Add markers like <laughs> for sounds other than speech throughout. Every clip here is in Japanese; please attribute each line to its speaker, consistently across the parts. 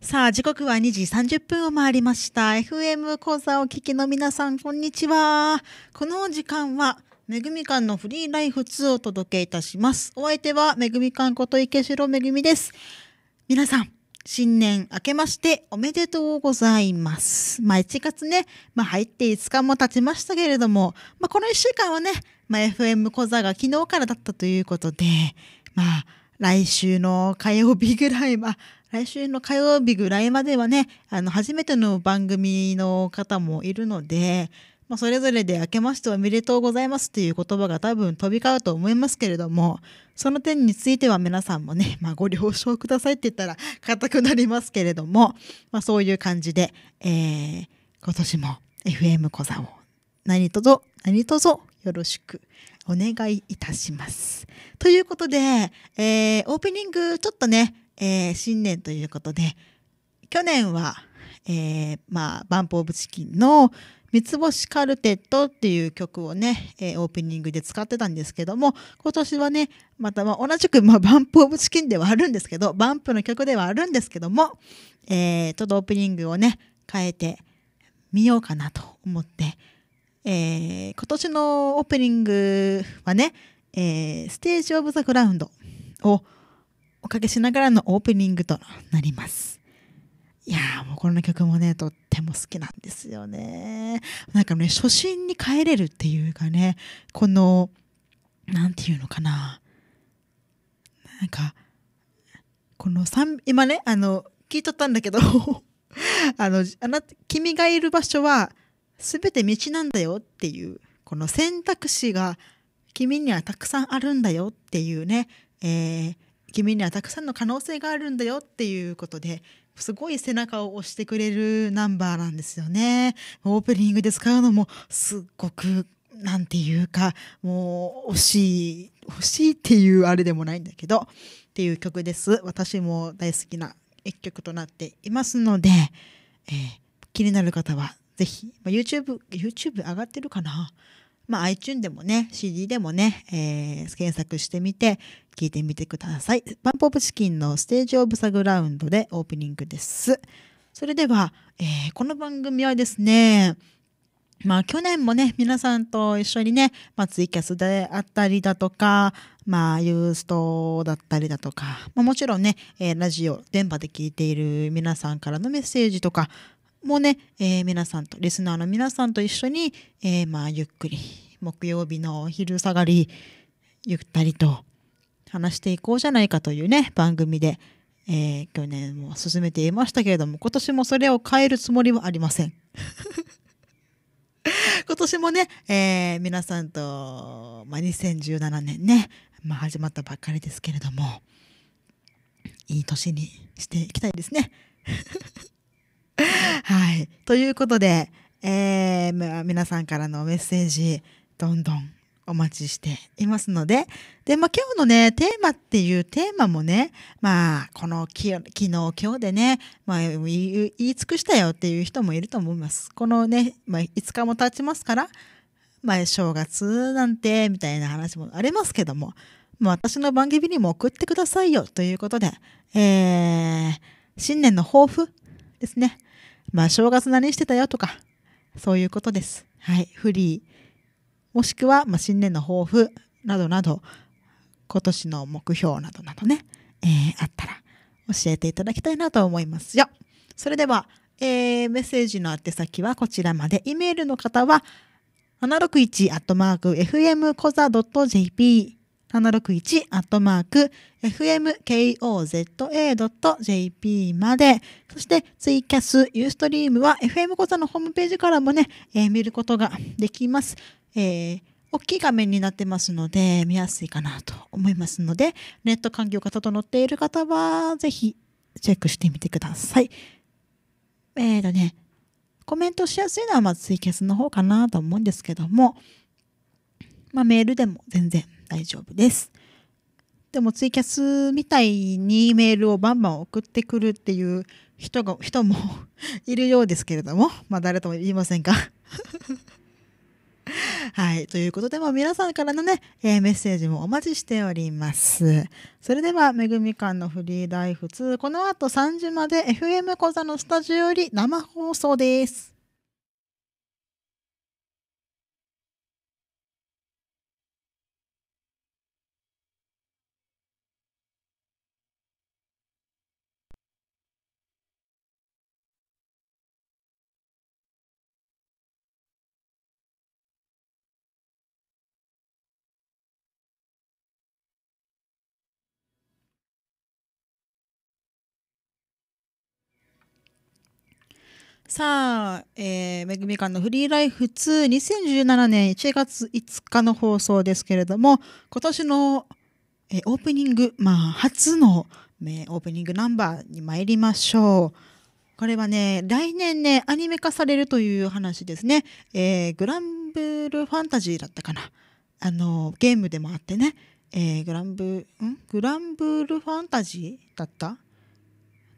Speaker 1: さあ時刻は2時30分を回りました FM 講座をお聞きの皆さんこんにちはこの時間はめぐみ館のフリーライフ2をお届けいたしますお相手はめぐみ館こと池城めぐみです皆さん新年明けましておめでとうございます。まあ1月ね、まあ入って5日も経ちましたけれども、まあこの1週間はね、まあ FM 講座が昨日からだったということで、まあ来週の火曜日ぐらいは、来週の火曜日ぐらいまではね、あの、初めての番組の方もいるので、まあ、それぞれで明けましておめでとうございますっていう言葉が多分飛び交うと思いますけれども、その点については皆さんもね、<laughs> まあ、ご了承くださいって言ったら固くなりますけれども、まあ、そういう感じで、えー、今年も FM 小座を何とぞ、何とぞよろしくお願いいたします。ということで、えー、オープニングちょっとね、えー、新年ということで、去年は、えー、まあ、バンプ・オブ・チキンの三つ星カルテットっていう曲をね、えー、オープニングで使ってたんですけども、今年はね、またまあ同じく、まあ、バンプ・オブ・チキンではあるんですけど、バンプの曲ではあるんですけども、えー、ちょっとオープニングをね、変えてみようかなと思って、えー、今年のオープニングはね、えー、ステージ・オブ・ザ・グラウンドを、おかけしながらのオープニングとなります。いやーもうこの曲もね、とっても好きなんですよね。なんかね、初心に帰れるっていうかね、この、何て言うのかな。なんか、この3、今ね、あの、聞いとったんだけど <laughs> あの、あな、君がいる場所は全て道なんだよっていう、この選択肢が君にはたくさんあるんだよっていうね、えー、君にはたくさんの可能性があるんだよっていうことですごい背中を押してくれるナンバーなんですよね。オープニングで使うのもすっごくなんていうかもう惜しい惜しいっていうあれでもないんだけどっていう曲です。私も大好きな一曲となっていますので、えー、気になる方はぜひ、ま YouTube、YouTube 上がってるかなまあ、iTune でもね、CD でもね、えー、検索してみて、聞いてみてください。バンポープチキンのステージオブサグラウンドでオープニングです。それでは、えー、この番組はですね、まあ去年もね、皆さんと一緒にね、まあツイキャスであったりだとか、まあユーストだったりだとか、まあもちろんね、えー、ラジオ、電波で聞いている皆さんからのメッセージとか、もね、えー、皆さんと、リスナーの皆さんと一緒に、えー、まあ、ゆっくり、木曜日の昼下がり、ゆったりと話していこうじゃないかというね、番組で、えー、去年も進めていましたけれども、今年もそれを変えるつもりはありません。<laughs> 今年もね、えー、皆さんと、まあ、2017年ね、まあ、始まったばっかりですけれども、いい年にしていきたいですね。<laughs> はい。ということで、えー、皆さんからのメッセージ、どんどんお待ちしていますので、で、まあ、今日のね、テーマっていうテーマもね、まあ、このき、昨日、今日でね、まあ言い、言い尽くしたよっていう人もいると思います。このね、まあ、5日も経ちますから、まあ、正月なんて、みたいな話もありますけども、もう私の番組にも送ってくださいよということで、えー、新年の抱負ですね。まあ、正月何してたよとか、そういうことです。はい。フリー、もしくは、まあ、新年の抱負などなど、今年の目標などなどね、えー、あったら教えていただきたいなと思いますよ。それでは、えー、メッセージの宛先はこちらまで。イメールの方は、761-fmkoza.jp 761アットマーク fmkoza.jp まで、そしてツイキャス、ユーストリームは FM 講座のホームページからもね、えー、見ることができます。えー大きい画面になってますので見やすいかなと思いますのでネット環境が整っている方はぜひチェックしてみてください。えーとね、コメントしやすいのはまずツイキャスの方かなと思うんですけども、まあ、メールでも全然大丈夫です。でもツイキャスみたいにメールをバンバン送ってくるっていう人が <laughs> 人も <laughs> いるようですけれども、まあ誰とも言いませんが <laughs> はい。ということで、まあ、皆さんからのね、えー、メッセージもお待ちしております。それでは、めぐみかんのフリーライフ2、この後3時まで FM 講座のスタジオより生放送です。さあ、えー、めぐみかんのフリーライフ2 2017年1月5日の放送ですけれども、今年の、えー、オープニング、まあ、初の、オープニングナンバーに参りましょう。これはね、来年ね、アニメ化されるという話ですね。えー、グランブルファンタジーだったかな。あの、ゲームでもあってね、えー、グランブ、んグランブルファンタジーだった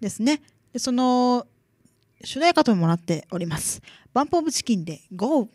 Speaker 1: ですね。でその主題歌ともなっております。バンプオブチキンで GO!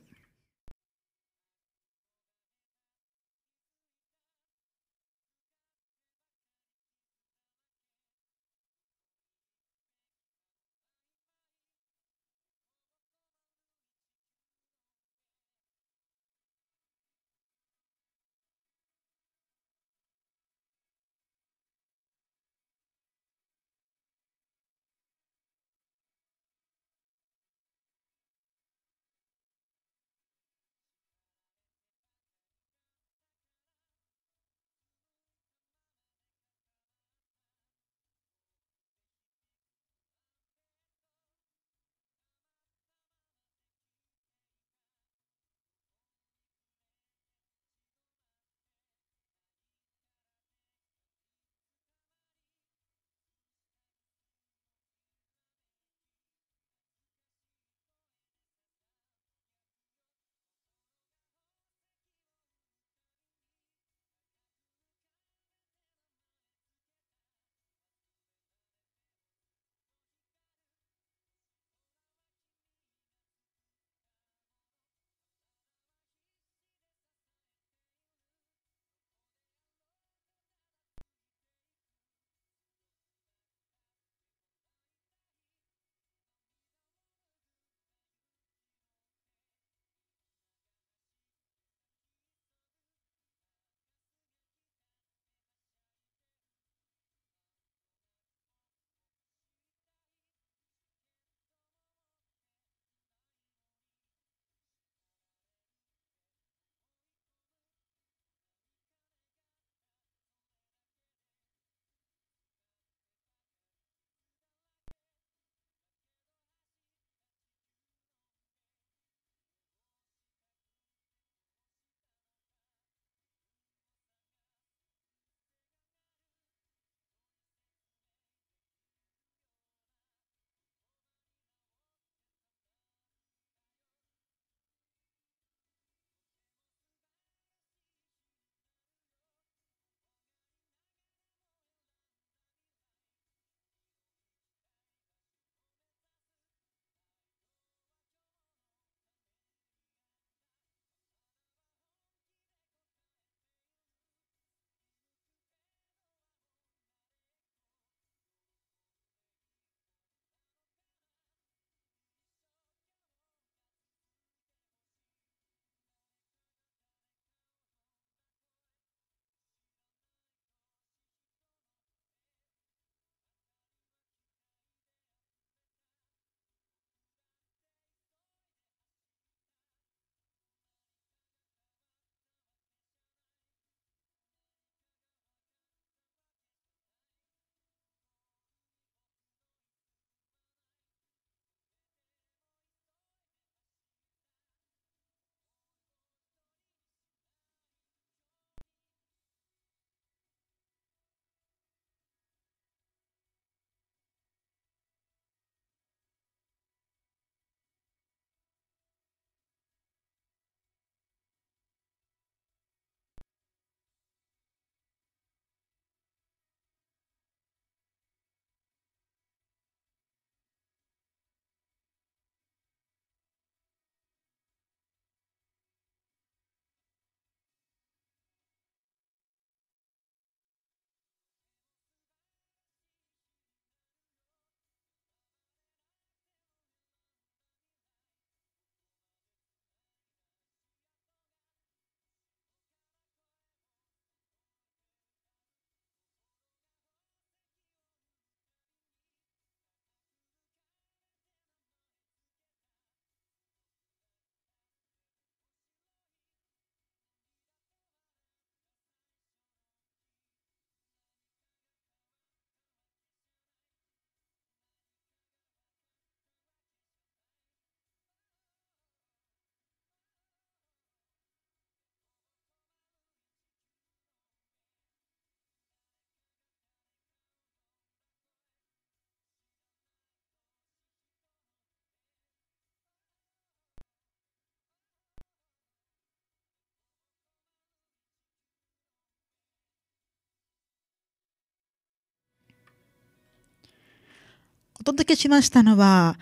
Speaker 1: お届けしましたのは、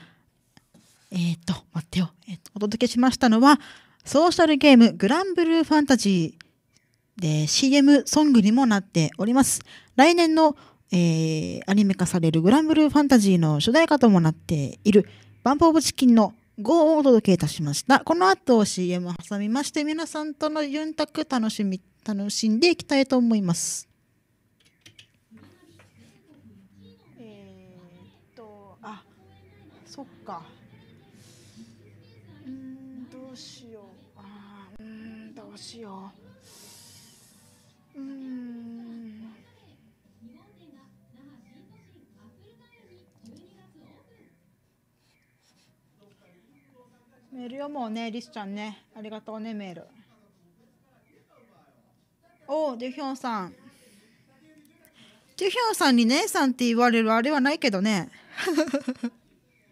Speaker 1: えっ、ー、と、待ってよ、えーと。お届けしましたのは、ソーシャルゲームグランブルーファンタジーで CM ソングにもなっております。来年の、えー、アニメ化されるグランブルーファンタジーの主題歌ともなっているバンプオブチキンの GO をお届けいたしました。この後 CM を挟みまして皆さんとのユンタク楽しみ、楽しんでいきたいと思います。うしよううんメール読もうねリスちゃんねありがとうねメールおおデュヒョンさんデュヒョンさんに姉さんって言われるあれはないけどね <laughs>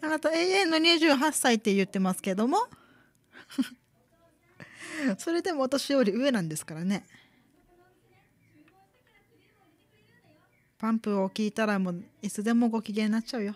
Speaker 1: あなた永遠の28歳って言ってますけども <laughs> それでも私より上なんですからねパンプを聞いたらもういつでもご機嫌になっちゃうよ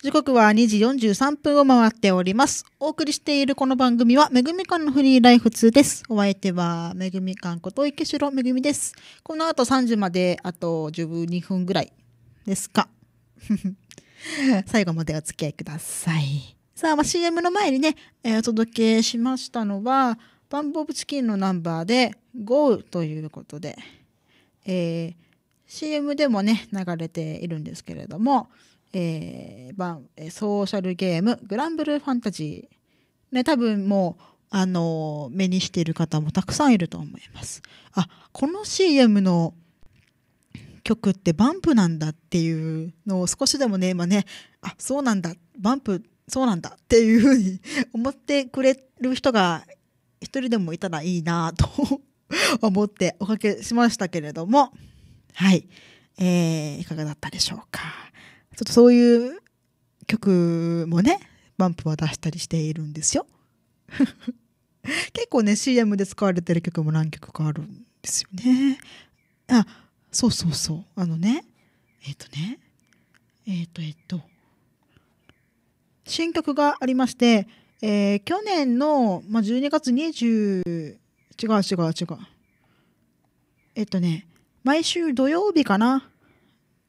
Speaker 1: 時刻は2時43分を回っております。お送りしているこの番組は、めぐみかんのフリーライフ2です。お相手は、めぐみかんこと池城めぐみです。この後3時まで、あと12分ぐらいですか。<laughs> 最後までお付き合いください。さあ、まあ、CM の前にね、えー、お届けしましたのは、バンボブチキンのナンバーで GO ということで、えー、CM でもね、流れているんですけれども、えー、ソーシャルゲームグランブルーファンタジー。ね、多分もう、あの、目にしている方もたくさんいると思います。あ、この CM の曲ってバンプなんだっていうのを少しでもね、今ね、あ、そうなんだ、バンプ、そうなんだっていうふうに思ってくれる人が一人でもいたらいいなと思っておかけしましたけれども、はい、えー、いかがだったでしょうか。ちょっとそういう曲もね、バンプは出したりしているんですよ。<laughs> 結構ね、CM で使われてる曲も何曲かあるんですよね。あ、そうそうそう。あのね、えっ、ー、とね、えっ、ー、と、えっ、ー、と、新曲がありまして、えー、去年の、まあ、12月20、違う違う違う。えっとね、毎週土曜日かな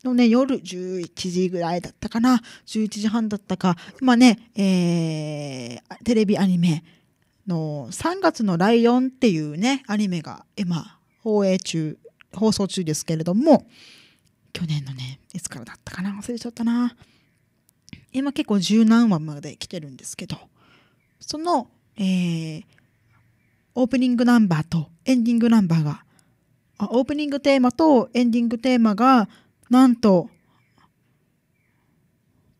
Speaker 1: のね、夜11時ぐらいだったかな、11時半だったか、今ね、えー、テレビアニメの3月のライオンっていうね、アニメが今、放映中、放送中ですけれども、去年のね、いつからだったかな、忘れちゃったな。今結構十何話まで来てるんですけど、その、えー、オープニングナンバーとエンディングナンバーが、あオープニングテーマとエンディングテーマがなんと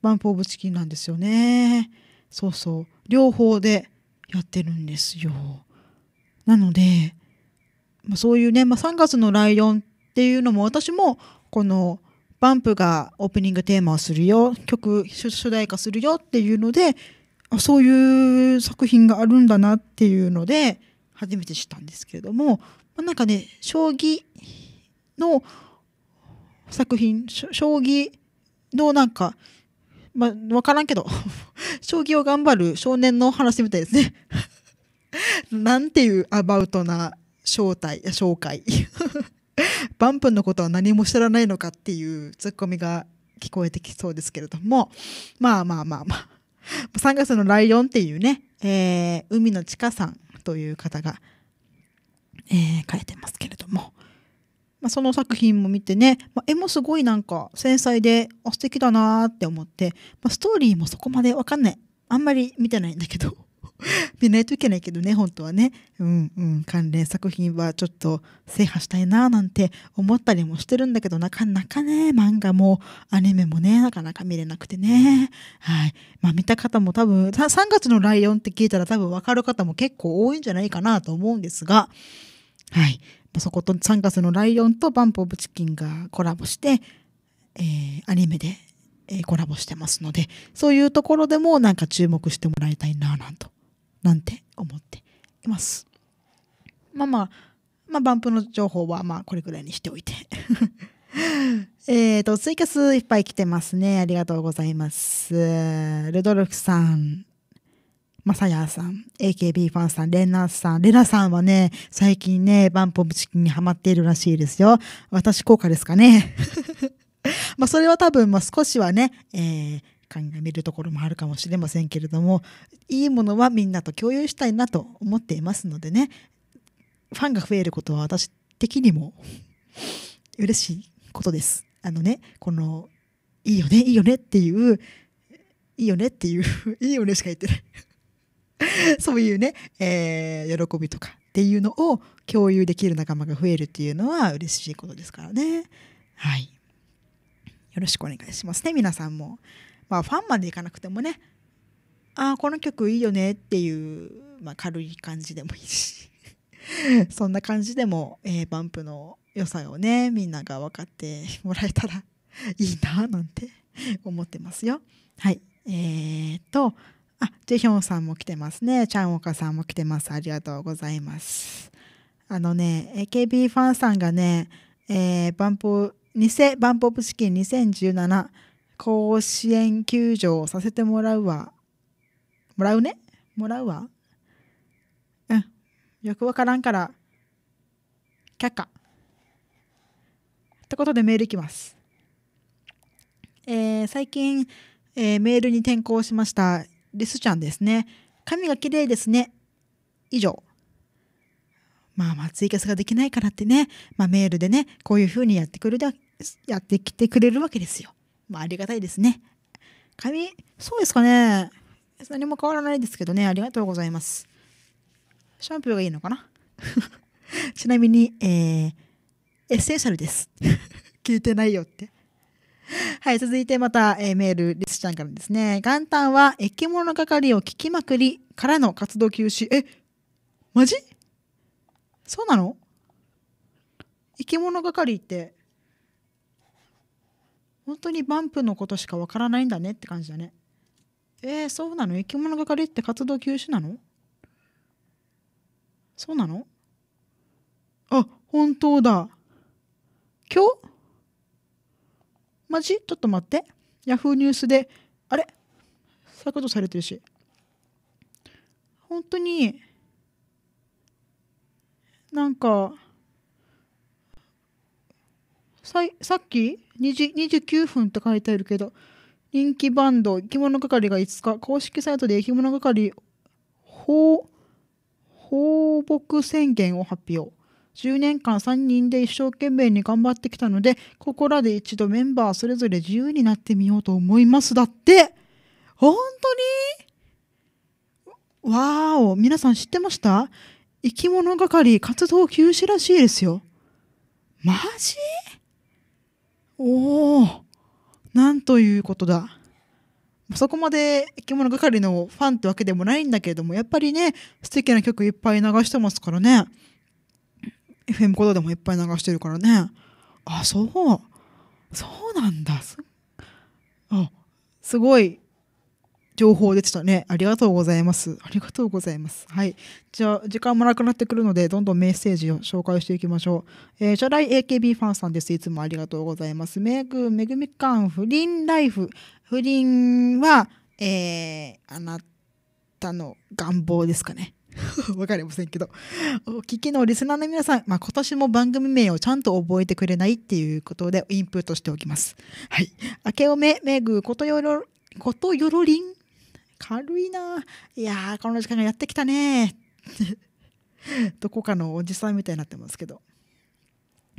Speaker 1: バンプ・オブ・チキンなんですよねそうそう両方でやってるんですよなので、まあ、そういうね、まあ、3月のライオンっていうのも私もこのバンプがオープニングテーマをするよ曲主題歌するよっていうのでそういう作品があるんだなっていうので初めて知ったんですけれども、まあ、なんかね将棋の作品、将棋のなんか、まわからんけど、<laughs> 将棋を頑張る少年の話みたいですね。<laughs> なんていうアバウトな正体、紹介。<laughs> バンプンのことは何も知らないのかっていうツッコミが聞こえてきそうですけれども、まあまあまあまあ。3月のライオンっていうね、えー、海の地下さんという方が、えー、書いてますけれども、まあ、その作品も見てね、まあ、絵もすごいなんか繊細で、素敵だなーって思って、まあ、ストーリーもそこまでわかんない。あんまり見てないんだけど。<laughs> 見ないといけないけどね、本当はね。うんうん、関連作品はちょっと制覇したいなーなんて思ったりもしてるんだけど、なかなかね、漫画もアニメもね、なかなか見れなくてね。はい。まあ見た方も多分、3月のライオンって聞いたら多分わかる方も結構多いんじゃないかなと思うんですが、はい。そこと3月のライオンとバンプオブチキンがコラボして、えー、アニメで、えー、コラボしてますので、そういうところでもなんか注目してもらいたいな、なんと、なんて思っています。まあまあ、まあ、バンプの情報はまあこれぐらいにしておいて。<laughs> えっと、ツイカスいっぱい来てますね。ありがとうございます。ルドルフさん、まさやさん、AKB ファンさん、レナさん、レナさんはね、最近ね、バンポムチキンにハマっているらしいですよ。私効果ですかね。<laughs> まあそれは多分、まあ少しはね、えー、感見るところもあるかもしれませんけれども、いいものはみんなと共有したいなと思っていますのでね、ファンが増えることは私的にも <laughs> 嬉しいことです。あのね、この、いいよね、いいよねっていう、いいよねっていう、<laughs> いいよねしか言ってない。<laughs> そういうね、えー、喜びとかっていうのを共有できる仲間が増えるっていうのは嬉しいことですからね。はい。よろしくお願いしますね、皆さんも。まあ、ファンまでいかなくてもね、ああ、この曲いいよねっていう、まあ、軽い感じでもいいし、<laughs> そんな感じでも、えー、バンプの良さをね、みんなが分かってもらえたらいいな、なんて思ってますよ。はい。えー、っと、あ、ジェヒョンさんも来てますね。チャンオカさんも来てます。ありがとうございます。あのね、AKB ファンさんがね、えー、バンポ、偽バンポプチキン2017甲子園球場をさせてもらうわ。もらうねもらうわ。うん。よくわからんから、却下。ってことでメールいきます。えー、最近、えー、メールに転校しました。リスちゃんですね。髪が綺麗ですね。以上。まあ、まあ、ツイキャスができないからってね、まあ、メールでね、こういう風にやってくれる、やってきてくれるわけですよ。まあ、ありがたいですね。髪、そうですかね。何も変わらないですけどね、ありがとうございます。シャンプーがいいのかな <laughs> ちなみに、えー、エッセンシャルです。<laughs> 聞いてないよって。<laughs> はい、続いてまた、えー、メール、リスちゃんからですね。元旦は、生き物係を聞きまくりからの活動休止。え、マジそうなの生き物係って、本当にバンプのことしかわからないんだねって感じだね。えー、そうなの生き物係って活動休止なのそうなのあ、本当だ。今日マジちょっと待って。ヤフーニュースで、あれ削除されてるし。本当に、なんか、ささっき2時29分って書いてあるけど、人気バンド、生き物係が5日、公式サイトで生き物係放、放牧宣言を発表。10年間3人で一生懸命に頑張ってきたので、ここらで一度メンバーそれぞれ自由になってみようと思います。だって、本当にわーお、皆さん知ってました生き物係活動休止らしいですよ。マジおお、なんということだ。そこまで生き物係のファンってわけでもないんだけれども、やっぱりね、素敵な曲いっぱい流してますからね。FM コードでもいっぱい流してるからねあそうそうなんだあすごい情報出てたねありがとうございますありがとうございますはいじゃあ時間もなくなってくるのでどんどんメッセージを紹介していきましょうえー、初代 AKB ファンさんですいつもありがとうございますめぐめぐみかん不倫ライフ不倫はえー、あなたの願望ですかね <laughs> わかりませんけど。お聞きのリスナーの皆さん、まあ、今年も番組名をちゃんと覚えてくれないっていうことでインプットしておきます。はい。明けおめ、めぐ、ことよろ、ことよろりん。軽いな。いやこの時間がやってきたね。<laughs> どこかのおじさんみたいになってますけど。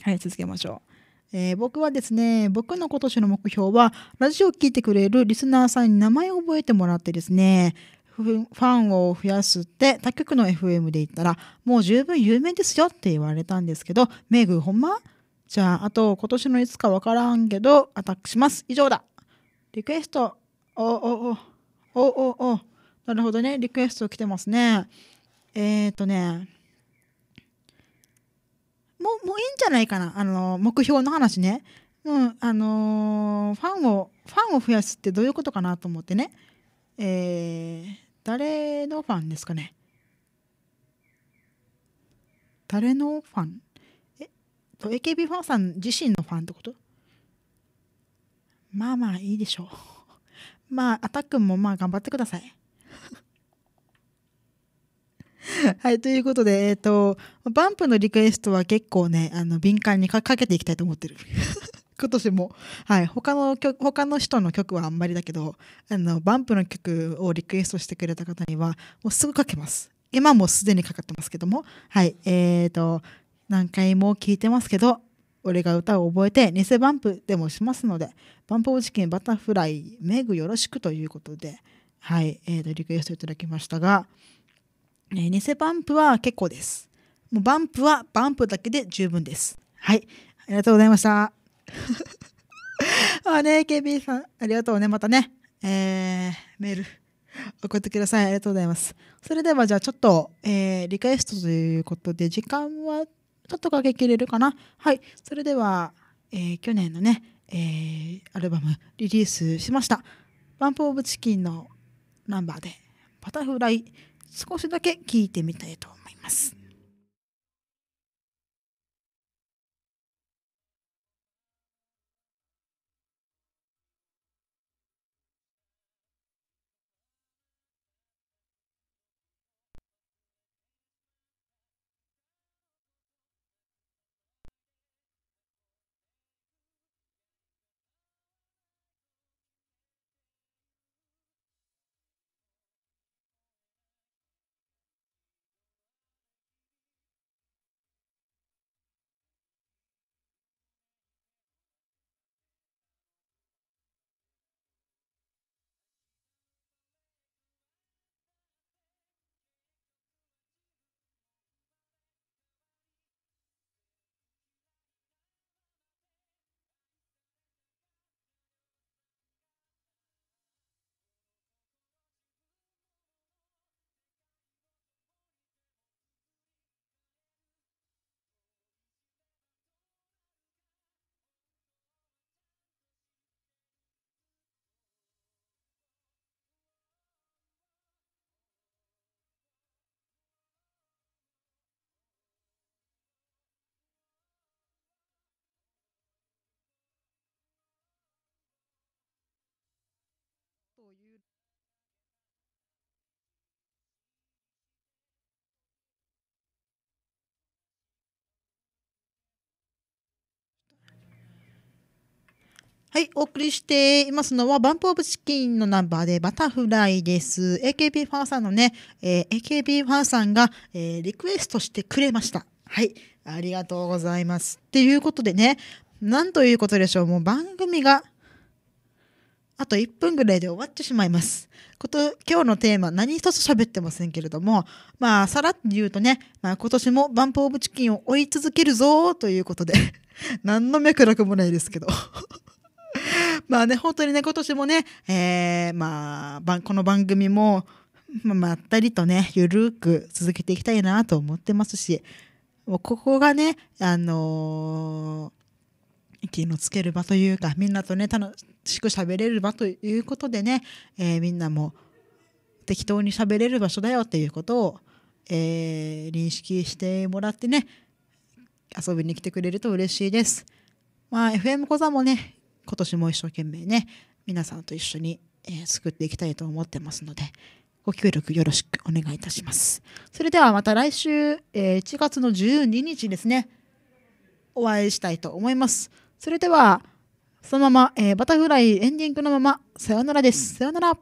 Speaker 1: はい、続けましょう。えー、僕はですね、僕の今年の目標は、ラジオを聴いてくれるリスナーさんに名前を覚えてもらってですね、ファンを増やすって他局の FM で言ったらもう十分有名ですよって言われたんですけどメグほんまじゃああと今年のいつかわからんけどアタックします以上だリクエストおおおおおおなるほどねリクエスト来てますねえっ、ー、とねもうもういいんじゃないかなあの目標の話ねうんあのー、ファンをファンを増やすってどういうことかなと思ってねえー、誰のファンですかね誰のファンえっと、AKB ファンさん自身のファンってことまあまあいいでしょう。<laughs> まあ、アタックもまあ頑張ってください。<laughs> はい、ということで、えっ、ー、と、バンプのリクエストは結構ね、あの、敏感にかけていきたいと思ってる。<laughs> 今年も、はい、他の曲他の人の曲はあんまりだけどあのバンプの曲をリクエストしてくれた方にはもうすぐ書けます今もすでにかかってますけどもはいえーと何回も聴いてますけど俺が歌を覚えて偽バンプでもしますのでバンプおじきんバタフライメグよろしくということではい、えー、とリクエストいただきましたが、えー、偽バンプは結構ですもうバンプはバンプだけで十分ですはいありがとうございました <laughs> あね、AKB さん、ありがとうね。またね、えー、メール送ってください。ありがとうございます。それではじゃあちょっと、えー、リクエストということで、時間はちょっとかけきれるかな。はい。それでは、えー、去年のね、えー、アルバムリリースしました。バンプオブチキンのナンバーで、バタフライ、少しだけ聴いてみたいと思います。はい、お送りしていますのは、バンプオブチキンのナンバーでバタフライです。AKB ファンさんのね、えー、AKB ファンさんが、えー、リクエストしてくれました。はい、ありがとうございます。っていうことでね、なんということでしょう、もう番組が、あと1分ぐらいで終わってしまいます。こと、今日のテーマ、何一つ喋ってませんけれども、まあ、さらって言うとね、まあ、今年もバンプオブチキンを追い続けるぞということで、<laughs> 何の脈絡もないですけどまあね、本当にね、今年もね、えー、まあ、この番組も、まったりとね、ゆるく続けていきたいなと思ってますし、もうここがね、あのー、息のつける場というか、みんなとね、楽しく喋れる場ということでね、えー、みんなも適当に喋れる場所だよっていうことを、えー、認識してもらってね、遊びに来てくれると嬉しいです。まあ、FM 講座もね、今年も一生懸命ね皆さんと一緒に、えー、作っていきたいと思ってますのでご協力よろしくお願いいたしますそれではまた来週、えー、1月の12日ですねお会いしたいと思いますそれではそのまま、えー、バタフライエンディングのままさようならですさようなら